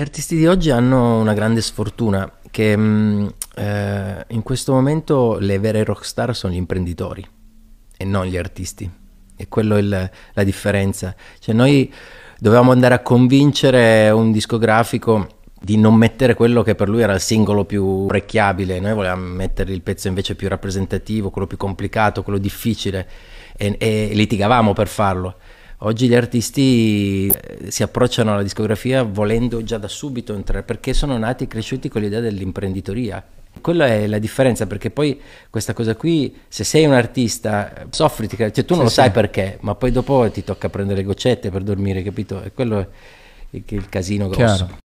Gli artisti di oggi hanno una grande sfortuna che mh, mm, eh, in questo momento le vere rockstar sono gli imprenditori e non gli artisti. E quello è il, la differenza. Cioè noi dovevamo andare a convincere un discografico di non mettere quello che per lui era il singolo più orecchiabile, noi volevamo mettere il pezzo invece più rappresentativo, quello più complicato, quello difficile e, e litigavamo per farlo. Oggi gli artisti eh, si approcciano alla discografia volendo già da subito entrare perché sono nati e cresciuti con l'idea dell'imprenditoria. Quella è la differenza perché poi questa cosa qui, se sei un artista, eh, soffriti, cioè tu non sì, lo sai sì. perché, ma poi dopo ti tocca prendere le goccette per dormire, capito? E quello è il casino grosso. Chiaro.